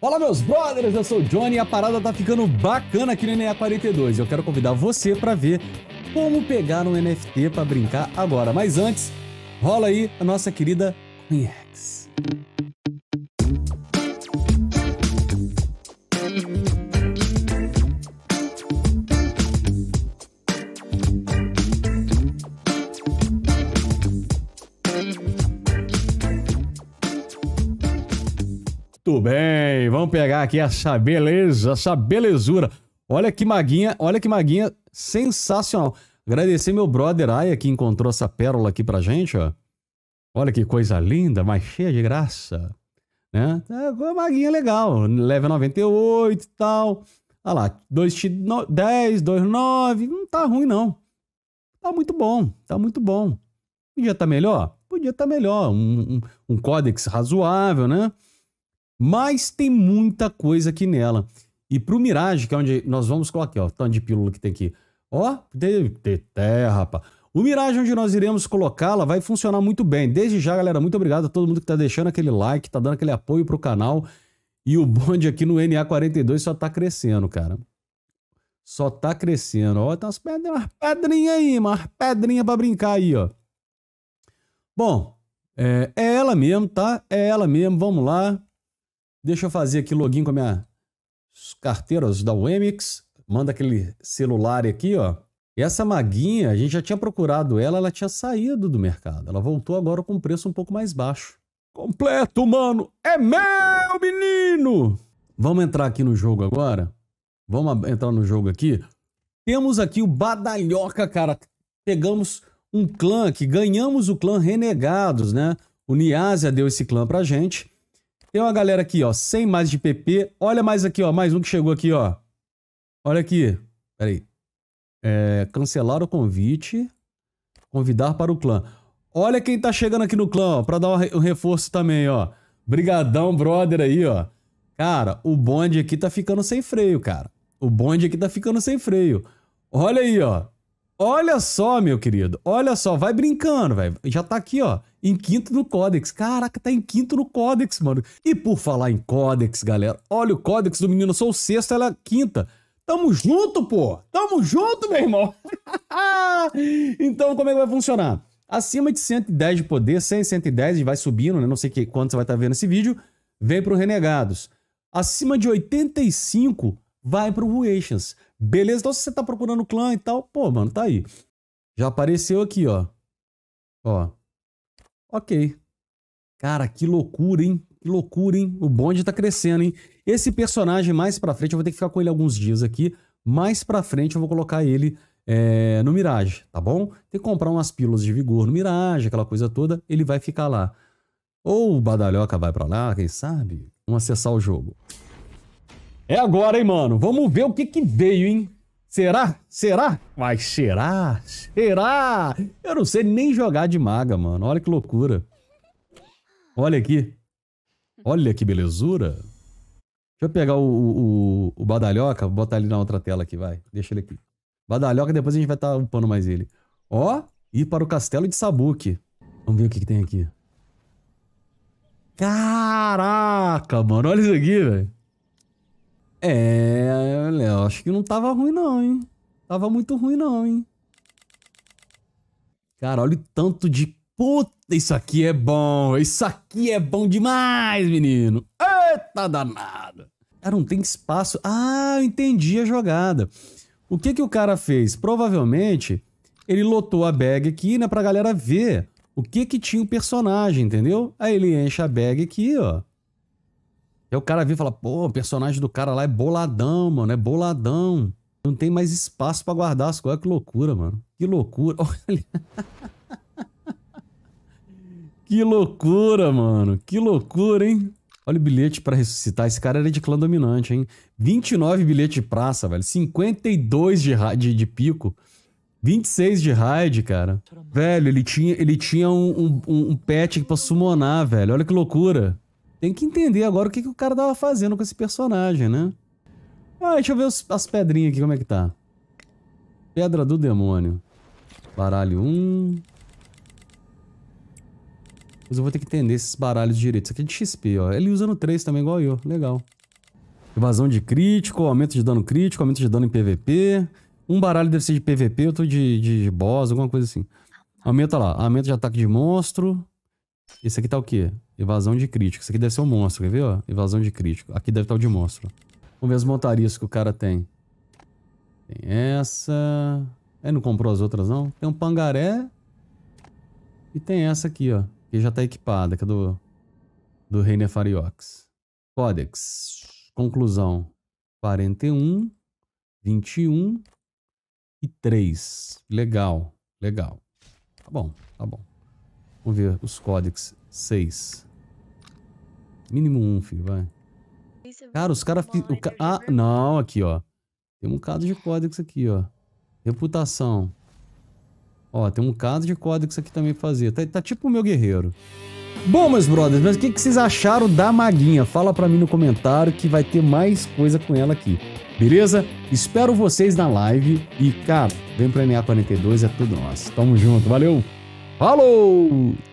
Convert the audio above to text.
Fala meus brothers, eu sou o Johnny e a parada tá ficando bacana aqui no NEA 42 Eu quero convidar você para ver como pegar um NFT para brincar agora. Mas antes, rola aí a nossa querida CoinEx. Muito bem, vamos pegar aqui essa beleza, essa belezura. Olha que maguinha, olha que maguinha sensacional. Agradecer meu brother Aya que encontrou essa pérola aqui pra gente, ó. Olha que coisa linda, mas cheia de graça. Né? É uma maguinha legal, leva 98 e tal. Olha lá, 2x10, 2,9, não tá ruim não. Tá muito bom, tá muito bom. Podia estar tá melhor? Podia estar tá melhor. Um, um, um códex razoável, né? mas tem muita coisa aqui nela. E pro Mirage, que é onde nós vamos colocar, aqui, ó, tanto de pílula que tem aqui. Ó, de, de terra, rapaz. O Mirage, onde nós iremos colocá-la, vai funcionar muito bem. Desde já, galera, muito obrigado a todo mundo que tá deixando aquele like, tá dando aquele apoio pro canal. E o bonde aqui no NA42 só tá crescendo, cara. Só tá crescendo. Ó, tem umas pedrinhas, umas pedrinhas aí, umas pedrinhas pra brincar aí, ó. Bom, é, é ela mesmo, tá? É ela mesmo, vamos lá. Deixa eu fazer aqui login com a minha carteiras da Wemix. Manda aquele celular aqui, ó. Essa maguinha, a gente já tinha procurado ela, ela tinha saído do mercado. Ela voltou agora com um preço um pouco mais baixo. Completo, mano! É meu, menino! Vamos entrar aqui no jogo agora? Vamos entrar no jogo aqui? Temos aqui o Badalhoca, cara. Pegamos um clã que ganhamos o clã Renegados, né? O Niásia deu esse clã pra gente. Tem uma galera aqui, ó, sem mais de PP. Olha mais aqui, ó, mais um que chegou aqui, ó. Olha aqui. Peraí. É, cancelar o convite. Convidar para o clã. Olha quem tá chegando aqui no clã, ó, pra dar um reforço também, ó. Brigadão, brother aí, ó. Cara, o bonde aqui tá ficando sem freio, cara. O bonde aqui tá ficando sem freio. Olha aí, ó. Olha só, meu querido. Olha só, vai brincando, velho. Já tá aqui, ó. Em quinto no Codex. Caraca, tá em quinto no Codex, mano. E por falar em Codex, galera, olha o Codex do menino, eu sou o sexto, ela é quinta. Tamo junto, pô! Tamo junto, meu irmão! então, como é que vai funcionar? Acima de 110 de poder, 100, 110, vai subindo, né? Não sei que, quanto você vai estar tá vendo esse vídeo, vem pro Renegados. Acima de 85, vai pro Ruations. Beleza? Então, se você tá procurando clã e tal, pô, mano, tá aí. Já apareceu aqui, ó. Ó, Ok. Cara, que loucura, hein? Que loucura, hein? O bonde tá crescendo, hein? Esse personagem, mais pra frente, eu vou ter que ficar com ele alguns dias aqui. Mais pra frente, eu vou colocar ele é, no Mirage, tá bom? Tem que comprar umas pílulas de vigor no Mirage, aquela coisa toda. Ele vai ficar lá. Ou o Badalhoca vai pra lá, quem sabe? Vamos acessar o jogo. É agora, hein, mano? Vamos ver o que que veio, hein? Será? Será? vai será? Será? Eu não sei nem jogar de maga, mano. Olha que loucura. Olha aqui. Olha que belezura. Deixa eu pegar o, o, o Badalhoca, botar ele na outra tela aqui, vai. Deixa ele aqui. Badalhoca, depois a gente vai estar tá upando mais ele. Ó, ir para o castelo de Sabuque. Vamos ver o que, que tem aqui. Caraca, mano. Olha isso aqui, velho. É, Léo, acho que não tava ruim não, hein? Tava muito ruim não, hein? Cara, olha o tanto de... Puta, isso aqui é bom! Isso aqui é bom demais, menino! Eita danado! Cara, não tem espaço... Ah, eu entendi a jogada. O que que o cara fez? Provavelmente, ele lotou a bag aqui, né? Pra galera ver o que que tinha o personagem, entendeu? Aí ele enche a bag aqui, ó Aí o cara vir e fala, pô, o personagem do cara lá é boladão, mano, é boladão. Não tem mais espaço para guardar as coisas. Que loucura, mano. Que loucura. Olha. que loucura, mano. Que loucura, hein? Olha o bilhete para ressuscitar. Esse cara era de clã dominante, hein? 29 bilhete de praça, velho. 52 de, de, de pico. 26 de raid, cara. Velho, ele tinha, ele tinha um, um, um pet pra summonar, velho. Olha que loucura. Tem que entender agora o que, que o cara tava fazendo com esse personagem, né? Ah, deixa eu ver os, as pedrinhas aqui, como é que tá. Pedra do demônio. Baralho 1. Um. Mas eu vou ter que entender esses baralhos direito. Isso aqui é de XP, ó. Ele usa no 3 também, igual eu. Legal. Evasão de crítico, aumento de dano crítico, aumento de dano em PVP. Um baralho deve ser de PVP, outro de, de, de boss, alguma coisa assim. Aumenta lá. Aumento de ataque de monstro. Esse aqui tá o quê? Evasão de crítico. Isso aqui deve ser um monstro, quer ver? Evasão de crítico. Aqui deve estar o de monstro. Vamos ver as montarias que o cara tem. Tem essa... Ele é, não comprou as outras, não? Tem um pangaré. E tem essa aqui, ó. Que já tá equipada, que é do... Do Reiner Fariox. Códex. Conclusão. 41, 21 e 3. Legal, legal. Tá bom, tá bom. Vamos ver os códex 6. Mínimo um, filho, vai. É cara, os caras... Ca... Ah, não, aqui, ó. Tem um caso de códigos aqui, ó. Reputação. Ó, tem um caso de códigos aqui também pra fazer. Tá, tá tipo o meu guerreiro. Bom, meus brothers, mas o que, que vocês acharam da maguinha? Fala pra mim no comentário que vai ter mais coisa com ela aqui. Beleza? Espero vocês na live. E, cara, vem pra NA42, é tudo nosso. Tamo junto, valeu! Falou!